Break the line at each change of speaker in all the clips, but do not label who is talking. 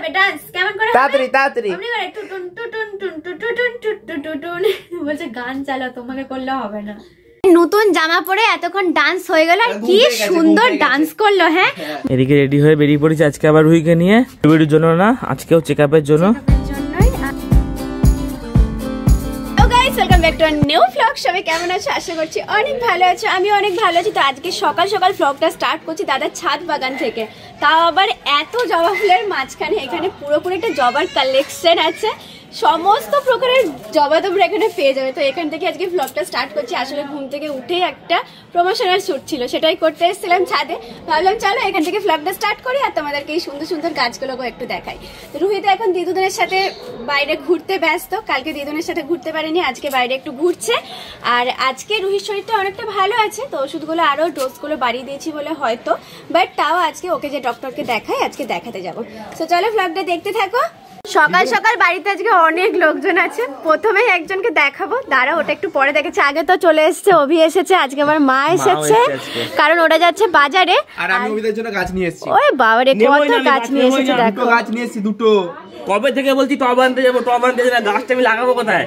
হবে ডান্স কেমন করে তাড়াতাড়ি তাড়াতাড়ি আপনি করে টুটুন টুটুন টুটুন টুটুন টুটুন টুটুন বলছে গান তোমাকে করলে হবে না নতুন জামা পরে এতক্ষণ ডান্স হয়ে গেল আর হ্যাঁ, কি সুন্দর ডান্স করলো হ্যাঁ এদিকে রেডি হয়ে বেরিয়ে পড়েছি আজকে আবার রুহিকে নিয়ে জন্য না আজকেও চেক আপের জন্য নিউ ফ্লগ সবাই কেমন আছো আশা করছি অনেক ভালো আছো আমি অনেক ভালো আছি তো আজকে সকাল সকাল ফ্লগটা স্টার্ট করছি দাদার ছাদ বাগান থেকে তাও আবার এত জবা ফুলের মাঝখানে এখানে পুরোপুরি একটা জবার কালেকশন আছে সমস্ত প্রকারের জবা তোমরা এখানে পেয়ে যাবে তো এখান থেকে আজকে ব্লগটা স্টার্ট করছি আসলে ঘুম থেকে উঠে একটা প্রমোশনাল শ্যুট ছিল সেটাই করতে এসেছিলাম ছাদে ভাবলাম চলো এখান থেকে ব্লগটা স্টার্ট করি আর তোমাদেরকে এই সুন্দর সুন্দর গাছগুলোকে একটু দেখাই তো রুহিতে এখন দিদুদের সাথে বাইরে ঘুরতে ব্যস্ত কালকে দিদুনের সাথে ঘুরতে পারেনি আজকে বাইরে একটু ঘুরছে আর আজকে রুহির শরীরটা অনেকটা ভালো আছে তো ওষুধগুলো আরও ডোজগুলো বাড়িয়ে দিয়েছি বলে হয়তো বাট তাও আজকে ওকে যে ডক্টরকে দেখায় আজকে দেখাতে যাবো তো চলো ব্লগটা দেখতে থাকো সকাল সকাল বাড়িতে আজকে অনেক লোকজন আছে প্রথমে একজনকে দেখাবো দাঁড়া ওটা একটু পরে দেখেছে আগে তো চলে এসেছে অভি এসেছে আজকে আমার মা এসেছে কারণ ওটা যাচ্ছে বাজারে আর আমি অভিদের জন্য গাছ নিয়ে এসেছি ওই বাবা রে কত গাছ নিয়ে এসেছে দেখো গাছ নিয়ে এসেছি দুটো কবে থেকে বলছি টব আনতে যাবো টব আনতে গাছটা আমি লাগাবো কোথায়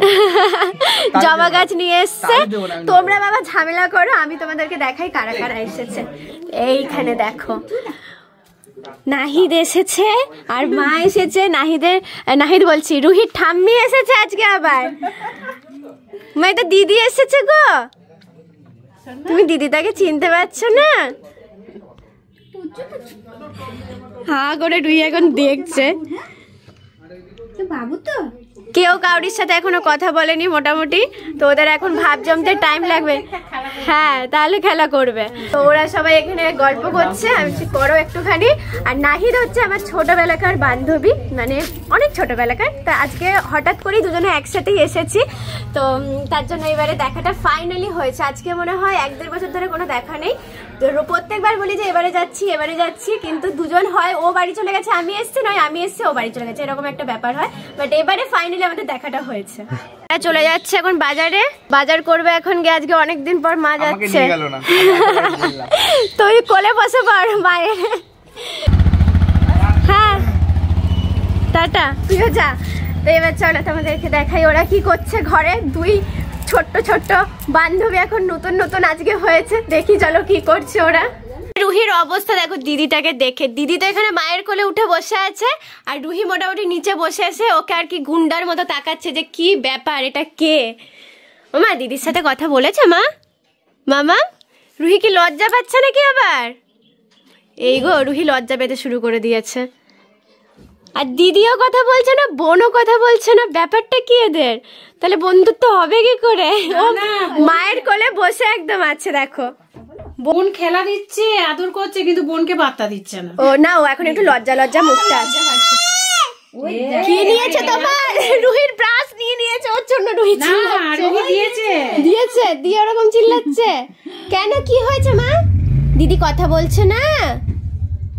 জবা গাছ নিয়ে এসছে তোমরা বাবা ঝামেলা করো আমি তোমাদেরকে দেখাই কারা কারা এসেছে এইখানে দেখো নাহিদ এসেছে আর মা এসেছে নাহিদের নাহিদ বলছি রুহির ঠাম্মি এসেছে আজকে আবার মা তো দিদি এসেছে গো তুমি দিদি তাকে চিনতে পারছো না হা করে রুহি এখন দেখছে বাবু তো কেউ কাউরির সাথে এখনো কথা বলেনি মোটামুটি তো ওদের এখন ভাব জমতে টাইম লাগবে হ্যাঁ তাহলে খেলা করবে তো ওরা সবাই এখানে গল্প করছে আমি করো একটুখানি আর নাহিদ হচ্ছে আমার ছোটোবেলাকার বান্ধবী মানে অনেক ছোটোবেলাকার তা আজকে হঠাৎ করেই দুজনে একসাথেই এসেছি তো তার জন্য এবারে দেখাটা ফাইনালি হয়েছে আজকে মনে হয় এক দেড় বছর ধরে কোনো দেখা নেই প্রত্যেকবার বলি যে এবারে যাচ্ছি এবারে যাচ্ছি কিন্তু দুজন হয় ও বাড়ি চলে গেছে আমি এসছি নয় আমি এসছি ও বাড়ি চলে গেছে এরকম একটা ব্যাপার হয় বাট এবারে ফাইনালি আমাদের দেখাটা হয়েছে চলে যাচ্ছে এখন বাজারে বাজার করবে এখন গিয়ে আজকে অনেকদিন পর মা যাচ্ছে তুই কোলে বসে পার মায়ের হ্যাঁ টাটা তুইও যা তো এবার চলো তোমাদেরকে দেখাই ওরা কি করছে ঘরে দুই ছোট্ট ছোট্ট বান্ধবী এখন নতুন নতুন আজকে হয়েছে দেখি চলো কি করছে ওরা রুহির অবস্থা দেখো দিদিটাকে দেখে দিদি তো এখানে মায়ের কোলে উঠে বসে আছে আর রুহি মোটামুটি নিচে বসে আছে ওকে আর কি গুন্ডার মতো তাকাচ্ছে যে কি ব্যাপার এটা কে ও মা দিদির সাথে কথা বলেছে মা মামা রুহি কি লজ্জা পাচ্ছে নাকি আবার এই গো রুহি লজ্জা পেতে শুরু করে দিয়েছে আর দিদিও কথা বলছে না বোনও কথা বলছে না ব্যাপারটা কি এদের তাহলে বন্ধুত্ব হবে কি করে মায়ের কোলে বসে একদম আছে দেখো বোন খেলা দিচ্ছে আদর করছে কিন্তু বোনকে বার্তা দিচ্ছে না ও না ও এখন একটু লজ্জা লজ্জা মুখটা আছে কি নিয়েছে তোমার রুহির ব্রাশ নিয়ে নিয়েছে ওর জন্য রুহি দিয়েছে দিয়েছে দিয়ে ওরকম চিল্লাচ্ছে কেন কি হয়েছে মা দিদি কথা বলছে না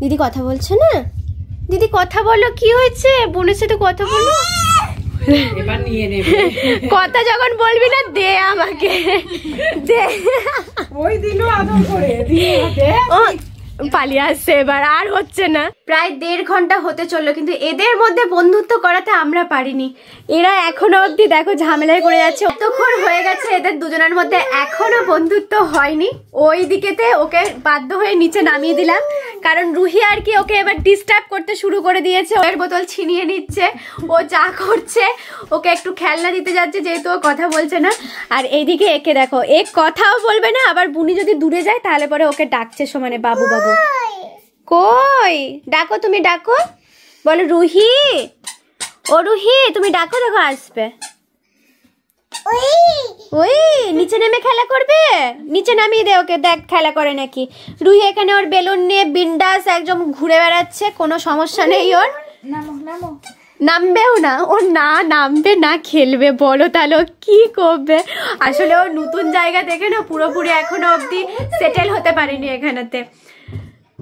দিদি কথা বলছে না দিদি কথা বলো কি হয়েছে বোনের সাথে কথা বলো কথা যখন বলবি না দে আমাকে দে ওই দিনও আদর করে দিয়ে দে পালিয়ে আসছে এবার আর হচ্ছে না প্রায় দেড় ঘন্টা হতে চললো কিন্তু এদের মধ্যে বন্ধুত্ব করাতে আমরা পারিনি এরা এখনো অবধি দেখো ঝামেলায় করে যাচ্ছে এতক্ষণ হয়ে গেছে এদের দুজনের মধ্যে এখনো বন্ধুত্ব হয়নি ওই দিকেতে ওকে বাধ্য হয়ে নিচে নামিয়ে দিলাম কারণ রুহি আর কি ওকে এবার ডিস্টার্ব করতে শুরু করে দিয়েছে ওর বোতল ছিনিয়ে নিচ্ছে ও যা করছে ওকে একটু খেলনা দিতে যাচ্ছে যেহেতু ও কথা বলছে না আর এইদিকে একে দেখো এক কথাও বলবে না আবার বুনি যদি দূরে যায় তাহলে পরে ওকে ডাকছে সমানে বাবু বাবু যাব কই ডাকো তুমি ডাকো বলো রুহি ও রুহি তুমি ডাকো দেখো আসবে ওই নিচে নেমে খেলা করবে নিচে নামিয়ে দে ওকে দেখ খেলা করে নাকি রুহি এখানে ওর বেলুন নিয়ে বিন্দাস একদম ঘুরে বেড়াচ্ছে কোনো সমস্যা নেই ওর নামবেও না ও না নামবে না খেলবে বলো তাহলে কি করবে আসলে ও নতুন জায়গা দেখে না পুরোপুরি এখনো অবধি সেটেল হতে পারেনি এখানেতে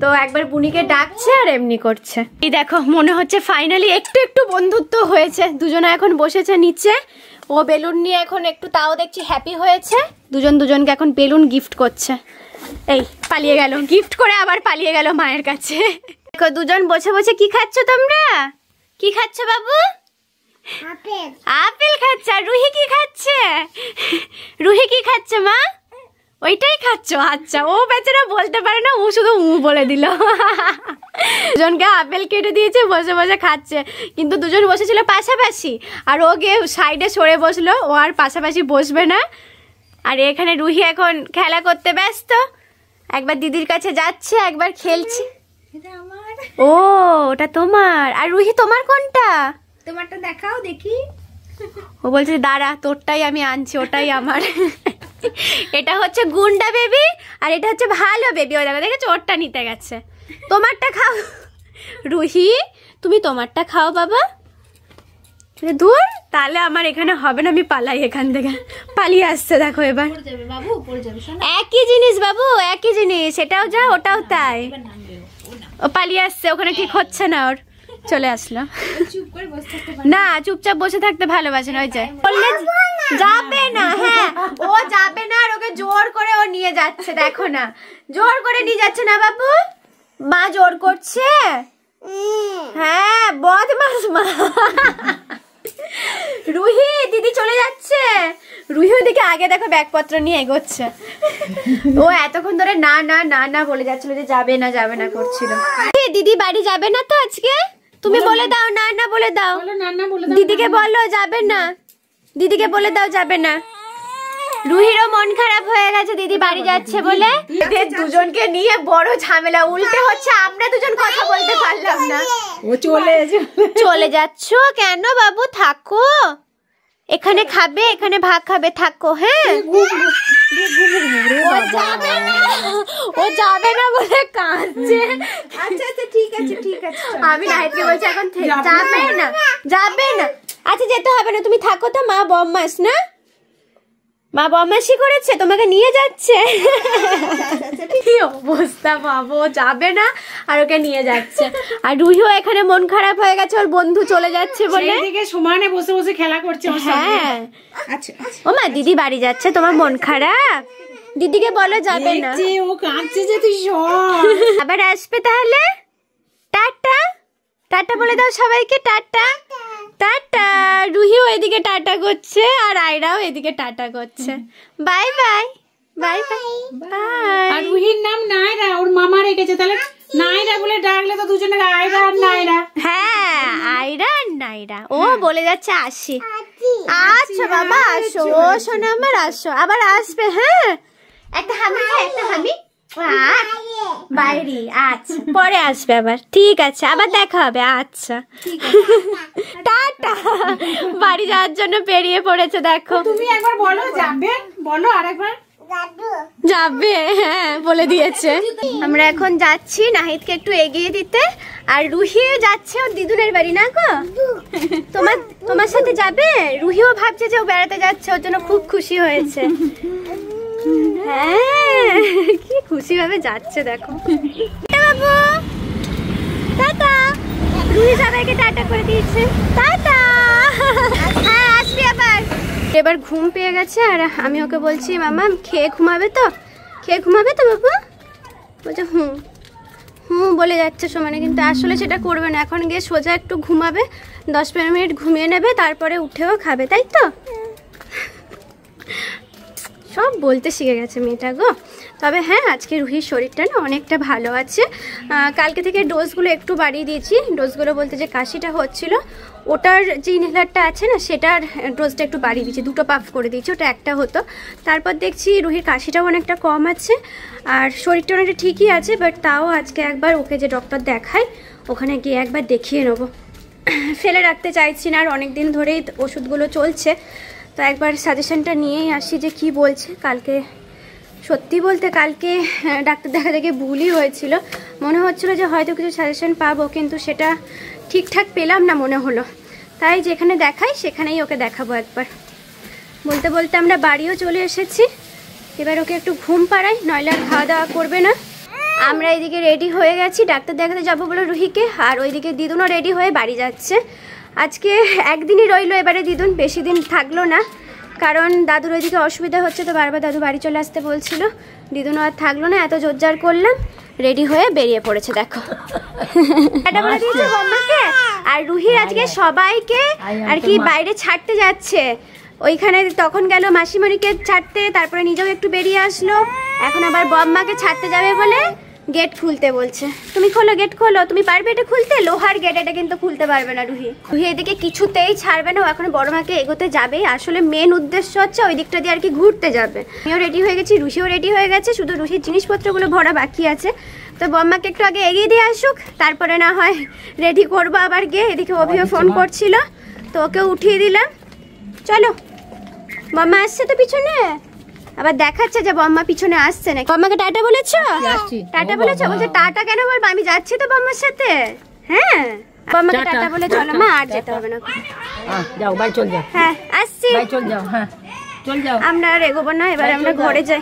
তো একবার বুনিকে ডাকছে আর এমনি করছে এই দেখো মনে হচ্ছে ফাইনালি একটু একটু বন্ধুত্ব হয়েছে দুজনে এখন বসেছে নিচে ও বেলুন নিয়ে এখন একটু তাও দেখছি হ্যাপি হয়েছে দুজন দুজনকে এখন বেলুন গিফট করছে এই পালিয়ে গেল গিফট করে আবার পালিয়ে গেল মায়ের কাছে দেখো দুজন বসে বসে কি খাচ্ছ তোমরা কি খাচ্ছ বাবু আপেল আপেল খাচ্ছে আর রুহি কি খাচ্ছে রুহি কি খাচ্ছে মা ওইটাই খাচ্ছ আচ্ছা ও বেচারা বলতে পারে না ও শুধু উ বলে দিল দুজনকে আপেল কেটে দিয়েছে বসে বসে খাচ্ছে কিন্তু দুজন বসেছিল পাশাপাশি আর ও গিয়ে সাইডে সরে বসলো ও আর পাশাপাশি বসবে না আর এখানে রুহি এখন খেলা করতে ব্যস্ত একবার দিদির কাছে যাচ্ছে একবার খেলছে ও ওটা তোমার আর রুহি তোমার কোনটা তোমারটা দেখাও দেখি ও বলছে দাঁড়া তোরটাই আমি আনছি ওটাই আমার এটা হচ্ছে গুন্ডা বেবি আর এটা হচ্ছে ভালো বেবি ওই দেখা দেখেছো ওরটা নিতে গেছে তোমারটা খাও রুহি তুমি তোমারটা খাও বাবা দূর আচ্ছা, তাহলে আমার এখানে হবে না আমি পালাই এখান থেকে পালিয়ে আসছে দেখো এবার একই জিনিস বাবু একই জিনিস এটাও যা ওটাও তাই ও পালিয়ে আসছে ওখানে ঠিক হচ্ছে না ওর চলে আসলো না চুপচাপ বসে থাকতে ভালোবাসে না ওই যে বললে যাবে না হ্যাঁ যাবে না আর ওকে জোর করে ও নিয়ে যাচ্ছে দেখো না জোর করে নিয়ে যাচ্ছে না বাবু মা জোর করছে হ্যাঁ বদমাস মা রুহি দিদি চলে যাচ্ছে রুহি দিকে আগে দেখো ব্যাগপত্র নিয়ে এগোচ্ছে ও এতক্ষণ ধরে না না না না বলে যাচ্ছিল যে যাবে না যাবে না করছিল দিদি বাড়ি যাবে না তো আজকে তুমি বলে দাও না না বলে দাও দিদিকে বলো যাবে না দিদিকে বলে দাও যাবে না রুহিরও মন খারাপ হয়ে গেছে দিদি বাড়ি যাচ্ছে বলে দুজনকে নিয়ে বড় ঝামেলা উল্টে হচ্ছে আমরা দুজন কথা বলতে পারলাম না ও চলে চলে যাচ্ছ কেন বাবু থাকো এখানে খাবে এখানে ভাগ খাবে থাকো হ্যাঁ ও যাবে না বলে কাঁদছে আচ্ছা আচ্ছা ঠিক আছে ঠিক আছে আমি বলছি এখন যাবে না যাবে না আচ্ছা যেতে হবে না তুমি থাকো তো মা বম্মাস না মা বদমাসি করেছে তোমাকে নিয়ে যাচ্ছে কি অবস্থা বাবু যাবে না আর ওকে নিয়ে যাচ্ছে আর রুহিও এখানে মন খারাপ হয়ে গেছে ওর বন্ধু চলে যাচ্ছে বলে এদিকে সমানে বসে বসে খেলা করছে হ্যাঁ আচ্ছা, আচ্ছা ও মা দিদি বাড়ি যাচ্ছে তোমার মন খারাপ দিদিকে বলো যাবে না ও কাঁদছে যে তুই আবার আসবে তাহলে টাটা টাটা বলে দাও সবাইকে টাটা টাটা রুহিও এদিকে টাটা করছে আর আয়রাও এদিকে টাটা করছে বাই বাই বাই বাই আর রুহির নাম নায়রা ওর মামা রেখেছে তাহলে নাইরা বলে ডাকলে তো দুজনের আয়রা আর নাইরা হ্যাঁ আয়রা আর নাইরা ও হ্যাঁ। বলে যাচ্ছে আসি আচ্ছা বাবা আসো ও শোনা আমার আসো আবার আসবে হ্যাঁ একটা হামি একটা হামি আচ্ছা। বাইরে আচ্ছা পরে আসবে আবার ঠিক আছে আবার দেখা হবে আচ্ছা, আচ্ছা। টাটা বাড়ি যাওয়ার জন্য পেরিয়ে পড়েছে দেখো তুমি একবার বলো যাবে বলো আরেকবার যাবে হ্যাঁ বলে দিয়েছে আমরা এখন যাচ্ছি নাহিদকে একটু এগিয়ে দিতে আর রুহিও যাচ্ছে ওর দিদুনের বাড়ি না গো তোমার তোমার সাথে যাবে রুহিও ভাবছে যে ও বেড়াতে যাচ্ছে ওর জন্য খুব খুশি হয়েছে হ্যাঁ কি খুশি ভাবে যাচ্ছে দেখো বাবু হ্যাঁ আবার এবার ঘুম পেয়ে গেছে আর আমি ওকে বলছি মামা খেয়ে ঘুমাবে তো খেয়ে ঘুমাবে তো বাবু বলছে হুম হুম বলে যাচ্ছে সমানে কিন্তু আসলে সেটা করবে না এখন গিয়ে সোজা একটু ঘুমাবে দশ পনেরো মিনিট ঘুমিয়ে নেবে তারপরে উঠেও খাবে তাই তো সব বলতে শিখে গেছে মেয়েটা গো তবে হ্যাঁ আজকে রুহির শরীরটা না অনেকটা ভালো আছে কালকে থেকে ডোজগুলো একটু বাড়িয়ে দিয়েছি ডোজগুলো বলতে যে কাশিটা হচ্ছিল ওটার যে ইনহেলারটা আছে না সেটার ডোজটা একটু বাড়িয়ে দিয়েছি দুটো পাফ করে দিয়েছি ওটা একটা হতো তারপর দেখছি রুহির কাশিটাও অনেকটা কম আছে আর শরীরটা অনেকটা ঠিকই আছে বাট তাও আজকে একবার ওকে যে ডক্টর দেখায় ওখানে গিয়ে একবার দেখিয়ে নেবো ফেলে রাখতে চাইছি না আর অনেক দিন ধরেই ওষুধগুলো চলছে তো একবার সাজেশনটা নিয়েই আসি যে কি বলছে কালকে সত্যি বলতে কালকে ডাক্তার দেখা দেখে ভুলই হয়েছিল মনে হচ্ছিলো যে হয়তো কিছু সাজেশন পাবো কিন্তু সেটা ঠিকঠাক পেলাম না মনে হলো তাই যেখানে দেখাই সেখানেই ওকে দেখাবো একবার বলতে বলতে আমরা বাড়িও চলে এসেছি এবার ওকে একটু ঘুম পাড়াই নইলে আর খাওয়া দাওয়া করবে না আমরা এদিকে রেডি হয়ে গেছি ডাক্তার দেখাতে যাবো বলে রুহিকে আর ওইদিকে দিদুনও রেডি হয়ে বাড়ি যাচ্ছে আজকে একদিনই রইলো এবারে দিদুন বেশি দিন থাকলো না কারণ দাদুর ওইদিকে অসুবিধা হচ্ছে তো বারবার দাদু বাড়ি চলে আসতে বলছিল দিদুন আর থাকলো না এত জোরজার করলাম রেডি হয়ে বেরিয়ে পড়েছে দেখো এটা বলে আচ্ছা। আর রুহি আজকে সবাইকে আর কি বাইরে ছাড়তে যাচ্ছে ওইখানে তখন গেল মাসিমণিকে ছাড়তে তারপরে নিজেও একটু বেরিয়ে আসলো এখন আবার বম্মাকে ছাড়তে যাবে বলে গেট খুলতে বলছে তুমি খোলো গেট খোলো তুমি পারবে এটা খুলতে লোহার গেট এটা কিন্তু খুলতে পারবে না রুহি রুহি এদিকে কিছুতেই ছাড়বে না ও এখন বড় মাকে এগোতে যাবেই আসলে মেন উদ্দেশ্য হচ্ছে ওই দিকটা দিয়ে আর কি ঘুরতে যাবে আমিও রেডি হয়ে গেছি রুষিও রেডি হয়ে গেছে শুধু রুষির জিনিসপত্রগুলো ভরা বাকি আছে তো বম্মাকে একটু আগে এগিয়ে দিয়ে আসুক তারপরে না হয় রেডি করবো আবার গিয়ে এদিকে অভিও ফোন করছিল তো ওকে উঠিয়ে দিলাম চলো বম্মা আসছে তো পিছনে আবার দেখাচ্ছে যে বম্মা পিছনে আসছে না বম্মাকে টাটা বলেছো হ্যাঁ, টাটা বলেছো বলছে টাটা কেন বলবো আমি যাচ্ছি তো বম্মার সাথে হ্যাঁ বম্মাকে টাটা বলে চলো মা আর যেতে হবে না যাও বাই চল যাও হ্যাঁ আসছি বাই চল যাও হ্যাঁ চল যাও আমরা আর এগোবো না এবার আমরা ঘরে যাই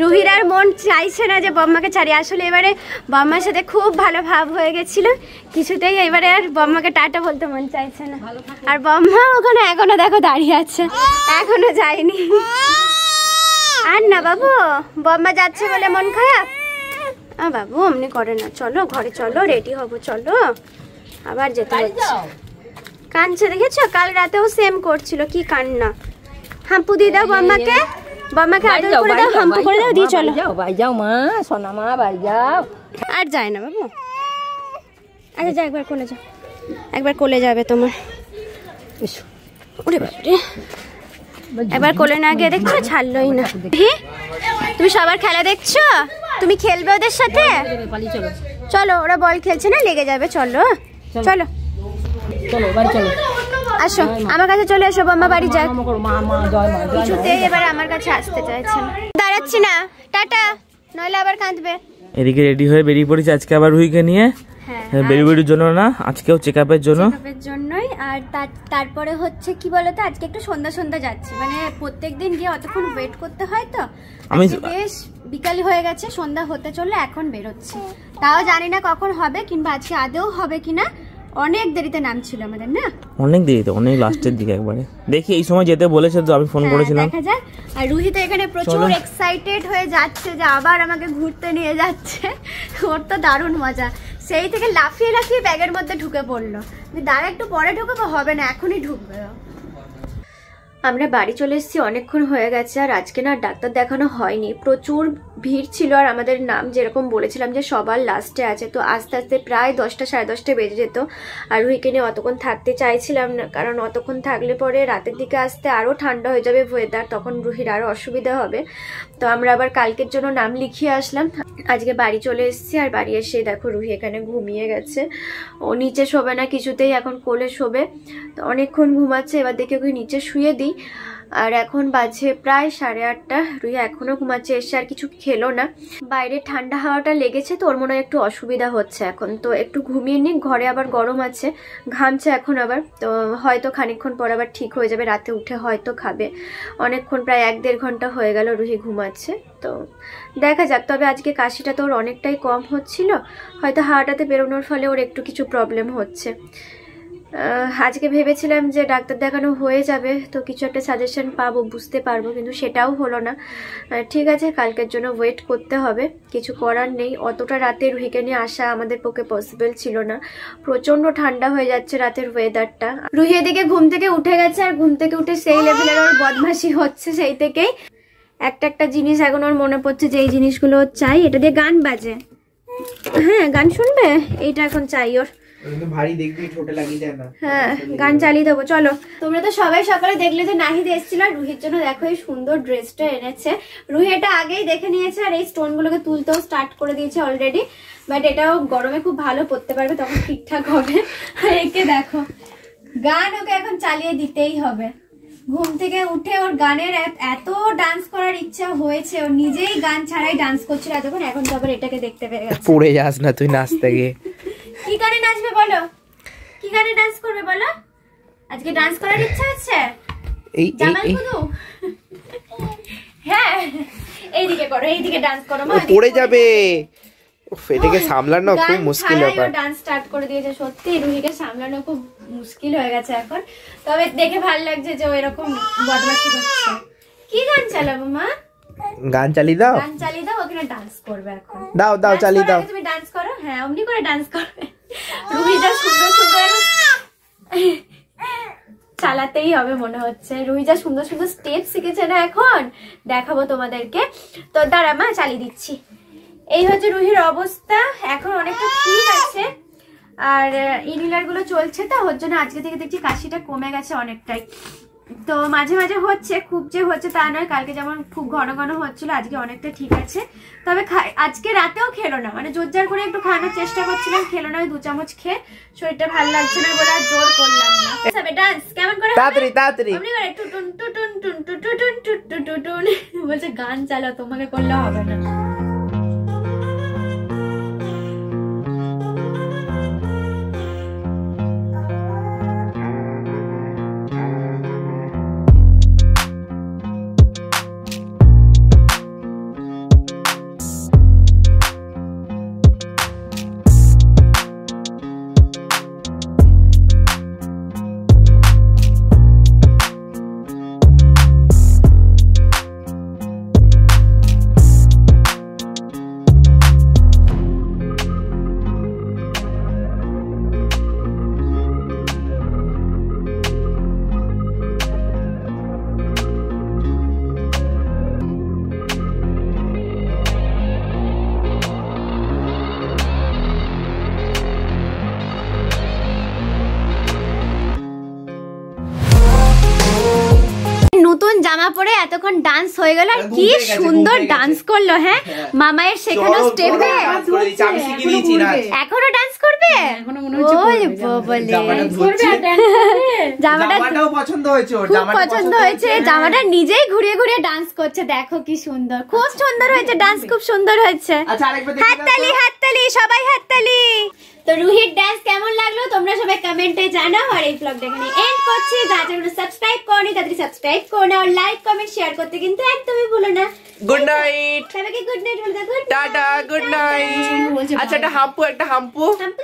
রুহির আর মন চাইছে না যে বম্মাকে ছাড়িয়ে আসলে এবারে বম্মার সাথে খুব ভালো ভাব হয়ে গেছিল কিছুতেই এবারে আর বম্মাকে টাটা বলতে মন চাইছে না আর বম্মা ওখানে এখনো দেখো দাঁড়িয়ে আছে এখনো যায়নি আর না বাবু বম্মা যাচ্ছে বলে মন খারাপ বাবু অমনি করে না চলো ঘরে চলো রেডি হবো চলো আবার যেতে হচ্ছে কানছে দেখেছো কাল রাতেও সেম করছিল কি কান্না হাঁপু দিয়ে দাও বম্মাকে আর যায় না আচ্ছা যা একবার কোলে যাও একবার কোলে যাবে তোমার একবার কোলে না গিয়ে দেখছো ছাড়লোই না তুমি সবার খেলা দেখছো তুমি খেলবে ওদের সাথে চলো ওরা বল খেলছে না লেগে যাবে চলো চলো চলো চলো আসো আমার কাছে চলে এসো বাম্মা বাড়ি যাক কিছুতেই এবার আমার কাছে আসতে চাইছে দাঁড়াচ্ছি না টাটা নইলে আবার কাঁদবে এদিকে রেডি হয়ে বেরিয়ে পড়েছি আজকে আবার রুহিকে নিয়ে হ্যাঁ, হ্যাঁ, জন্য না আজকেও চেক আপের জন্য জন্যই আর তারপরে হচ্ছে কি বলতো আজকে একটু সন্ধ্যা সন্ধ্যা যাচ্ছি মানে প্রত্যেকদিন গিয়ে অতক্ষণ ওয়েট করতে হয় তো
আমি বেশ
বিকাল হয়ে গেছে সন্ধ্যা হতে চললে এখন বেরোচ্ছি তাও জানি না কখন হবে কিংবা আজকে আদেও হবে কিনা অনেক দেরিতে নামছিল আমাদের না অনেক দেরিতে অনেক লাস্টের দিকে একবারে দেখি এই সময় যেতে বলেছে তো আমি ফোন হ্যাঁ, করেছিলাম দেখা যাক আর রুহিত এখানে প্রচুর এক্সাইটেড হয়ে যাচ্ছে যে আবার আমাকে ঘুরতে নিয়ে যাচ্ছে ওর তো দারুণ মজা সেই থেকে লাফিয়ে লাফিয়ে ব্যাগের মধ্যে ঢুকে পড়লো দাঁড়া একটু পরে ঢুকবো হবে না এখনই ঢুকবে আমরা বাড়ি চলে এসেছি অনেকক্ষণ হয়ে গেছে আর আজকে না ডাক্তার দেখানো হয়নি প্রচুর ভিড় ছিল আর আমাদের নাম যেরকম বলেছিলাম যে সবার লাস্টে আছে তো আস্তে আস্তে প্রায় দশটা সাড়ে দশটা বেজে যেত আর উইকেনে অতক্ষণ থাকতে চাইছিলাম না কারণ অতক্ষণ থাকলে পরে রাতের দিকে আসতে আরও ঠান্ডা হয়ে যাবে ওয়েদার তখন রুহির আরও অসুবিধা হবে তো আমরা আবার কালকের জন্য নাম লিখিয়ে আসলাম আজকে বাড়ি চলে এসেছি আর বাড়ি এসে দেখো রুহি এখানে ঘুমিয়ে গেছে ও নিচে শোবে না কিছুতেই এখন কোলে শোবে তো অনেকক্ষণ ঘুমাচ্ছে এবার দেখে ওকে নিচে শুয়ে দিই আর এখন বাজে প্রায় সাড়ে আটটা রুই এখনও ঘুমাচ্ছে এসে আর কিছু খেলো না বাইরে ঠান্ডা হাওয়াটা লেগেছে তো ওর মনে হয় একটু অসুবিধা হচ্ছে এখন তো একটু ঘুমিয়ে নিক ঘরে আবার গরম আছে ঘামছে এখন আবার তো হয়তো খানিক্ষণ পর আবার ঠিক হয়ে যাবে রাতে উঠে হয়তো খাবে অনেকক্ষণ প্রায় এক দেড় ঘন্টা হয়ে গেল রুহি ঘুমাচ্ছে তো দেখা যাক তবে আজকে কাশিটা তো ওর অনেকটাই কম হচ্ছিল হয়তো হাওয়াটাতে বেরোনোর ফলে ওর একটু কিছু প্রবলেম হচ্ছে আজকে ভেবেছিলাম যে ডাক্তার দেখানো হয়ে যাবে তো কিছু একটা সাজেশন পাবো বুঝতে পারবো কিন্তু সেটাও হলো না ঠিক আছে কালকের জন্য ওয়েট করতে হবে কিছু করার নেই অতটা রাতে রুহিকে নিয়ে আসা আমাদের পক্ষে পসিবল ছিল না প্রচণ্ড ঠান্ডা হয়ে যাচ্ছে রাতের ওয়েদারটা রুহি এদিকে ঘুম থেকে উঠে গেছে আর ঘুম থেকে উঠে সেই লেভেলের ওর বদমাসি হচ্ছে সেই থেকেই একটা একটা জিনিস এখন ওর মনে পড়ছে যে এই জিনিসগুলো চাই এটা দিয়ে গান বাজে হ্যাঁ গান শুনবে এইটা এখন চাই ওর হ্যাঁ গান চালিয়ে দেবো চলো তোমরা তো সবাই সকালে দেখলে যে নাহিদ রুহির জন্য দেখো এই সুন্দর ড্রেসটা এনেছে রুহি এটা আগেই দেখে নিয়েছে আর এই স্টোনগুলোকে তুলতেও স্টার্ট করে দিয়েছে অলরেডি বাট এটাও গরমে খুব ভালো পড়তে পারবে তখন ঠিকঠাক হবে আর একে দেখো গান ওকে এখন চালিয়ে দিতেই হবে ঘুম থেকে উঠে ওর গানের এত ডান্স করার ইচ্ছা হয়েছে ও নিজেই গান ছাড়াই ডান্স করছিল এতক্ষণ এখন তো এটাকে দেখতে পেরে গেছে পড়ে যাস না তুই নাচতে গিয়ে কি গানে নাচবে বলো কি গানে ডান্স করবে বলো আজকে ডান্স করার ইচ্ছা আছে এই হ্যাঁ এইদিকে করো এইদিকে ডান্স করো মা পড়ে যাবে এটাকে সামলানো খুব মুশকিল ব্যাপার ডান্স স্টার্ট করে দিয়েছে সত্যি রুহিকে সামলানো খুব মুশকিল হয়ে গেছে এখন তবে দেখে ভালো লাগছে যে ও এরকম বদমাশি করছে কি গান চালাবো মা গান চালিয়ে দাও গান চালিয়ে দাও ওখানে ডান্স করবে এখন দাও দাও চালিয়ে দাও তুমি ডান্স করো হ্যাঁ অমনি করে ডান্স করবে রুহি সুন্দর সুন্দর চালাতেই হবে মনে হচ্ছে রুহি যা সুন্দর সুন্দর স্টেপ শিখেছে না এখন দেখাবো তোমাদেরকে তো দাঁড়া মা চালিয়ে দিচ্ছি এই হচ্ছে রুহির অবস্থা এখন অনেকটা ঠিক আছে আর গুলো চলছে তো ওর জন্য আজকে থেকে দেখছি কাশিটা কমে গেছে অনেকটাই তো মাঝে মাঝে হচ্ছে খুব যে হচ্ছে তা নয় কালকে যেমন খুব ঘন ঘন হচ্ছিল আজকে অনেকটা ঠিক আছে তবে আজকে রাতেও খেলো না মানে জোর জার করে একটু খাওয়ানোর চেষ্টা করছিলাম খেলো না দু চামচ খেয়ে শরীরটা ভালো লাগছে না বলে আর জোর করলাম না কেমন করে বলছে গান চালা তোমাকে করলে হবে না এতক্ষণ ডান্স হয়ে গেল আর কি সুন্দর ডান্স করলো হ্যাঁ, হ্যাঁ। মামায়ের সেখানে স্টেপে এখনো ডান্স হ্যাঁ, করবে জামাটা পছন্দ হয়েছে খুব পছন্দ হয়েছে হ্যাঁ। জামাটা নিজেই ঘুরিয়ে ঘুরিয়ে ডান্স করছে দেখো কি সুন্দর খুব আচ্ছা, সুন্দর হয়েছে ডান্স আচ্ছা, খুব সুন্দর হয়েছে আচ্ছা, হাততালি হাততালি সবাই হাততালি তো রুহির ড্যান্স কেমন লাগলো তোমরা সবাই কমেন্টে জানাও আর এই ব্লগটা এখানে এন্ড করছি যারা যারা সাবস্ক্রাইব করনি তাদের সাবস্ক্রাইব করে আর লাইক কমেন্ট শেয়ার করতে কিন্তু একদমই ভুলো না গুড নাইট সবাইকে গুড নাইট বলে দাও টাটা গুড নাইট আচ্ছা একটা হাম্পু একটা হাম্পু হাম্পু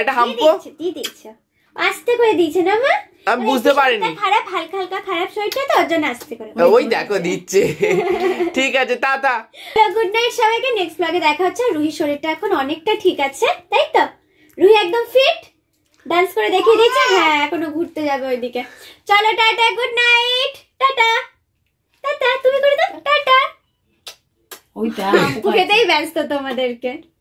একটা হাম্পু দিয়ে দিচ্ছে আস্তে করে দিয়েছে না মা আমি মানে বুঝতে পারিনি খারাপ হালকা হালকা খারাপ শরীরটা তো ওর জন্য আস্তে করে হ্যাঁ, ওই দেখো দিচ্ছে ঠিক আছে টাটা গুড নাইট সবাইকে নেক্সট ব্লগে দেখা হচ্ছে রুহি শরীরটা এখন অনেকটা ঠিক আছে তাই তো রুহি একদম ফিট ডান্স করে দেখিয়ে দিয়েছে হ্যাঁ।, হ্যাঁ এখনো ঘুরতে যাবে ওইদিকে চলো tata good night tata tata তুমি করে দাও টাটা ওইটা খেতেই ব্যস্ত তোমাদেরকে